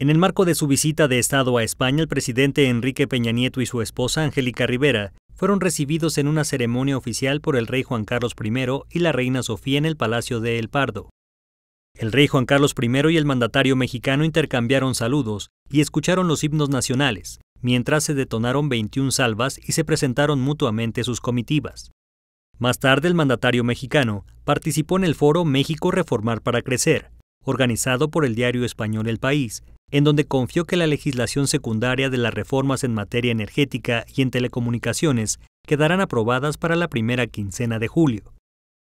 En el marco de su visita de Estado a España, el presidente Enrique Peña Nieto y su esposa Angélica Rivera fueron recibidos en una ceremonia oficial por el rey Juan Carlos I y la reina Sofía en el Palacio de El Pardo. El rey Juan Carlos I y el mandatario mexicano intercambiaron saludos y escucharon los himnos nacionales, mientras se detonaron 21 salvas y se presentaron mutuamente sus comitivas. Más tarde, el mandatario mexicano participó en el foro México Reformar para Crecer, organizado por el diario español El País, en donde confió que la legislación secundaria de las reformas en materia energética y en telecomunicaciones quedarán aprobadas para la primera quincena de julio.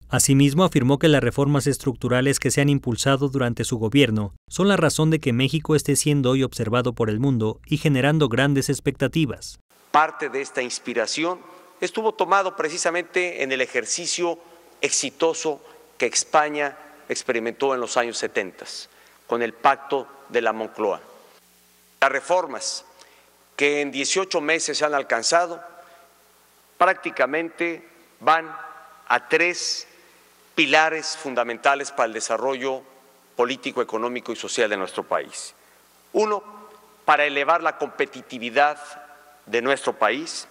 Asimismo, afirmó que las reformas estructurales que se han impulsado durante su gobierno son la razón de que México esté siendo hoy observado por el mundo y generando grandes expectativas. Parte de esta inspiración estuvo tomado precisamente en el ejercicio exitoso que España experimentó en los años 70 con el pacto de la Moncloa. Las reformas que en 18 meses se han alcanzado prácticamente van a tres pilares fundamentales para el desarrollo político, económico y social de nuestro país. Uno, para elevar la competitividad de nuestro país.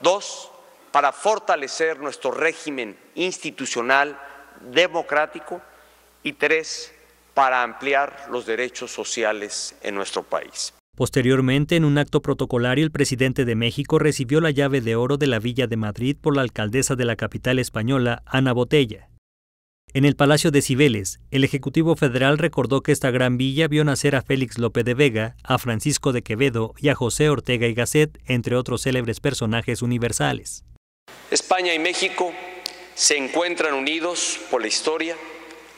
Dos, para fortalecer nuestro régimen institucional democrático. Y tres, para ampliar los derechos sociales en nuestro país. Posteriormente, en un acto protocolario, el presidente de México recibió la llave de oro de la Villa de Madrid por la alcaldesa de la capital española, Ana Botella. En el Palacio de Cibeles, el Ejecutivo Federal recordó que esta gran villa vio nacer a Félix López de Vega, a Francisco de Quevedo y a José Ortega y Gasset, entre otros célebres personajes universales. España y México se encuentran unidos por la historia,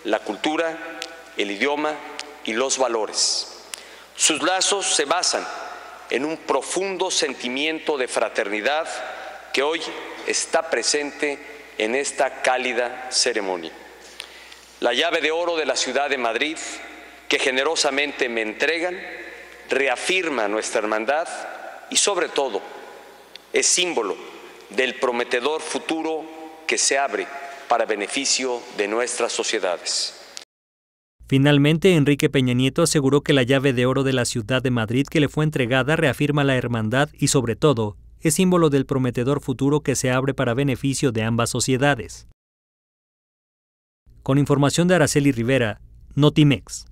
la cultura el idioma y los valores. Sus lazos se basan en un profundo sentimiento de fraternidad que hoy está presente en esta cálida ceremonia. La llave de oro de la ciudad de Madrid, que generosamente me entregan, reafirma nuestra hermandad y sobre todo es símbolo del prometedor futuro que se abre para beneficio de nuestras sociedades. Finalmente, Enrique Peña Nieto aseguró que la llave de oro de la ciudad de Madrid que le fue entregada reafirma la hermandad y, sobre todo, es símbolo del prometedor futuro que se abre para beneficio de ambas sociedades. Con información de Araceli Rivera, Notimex.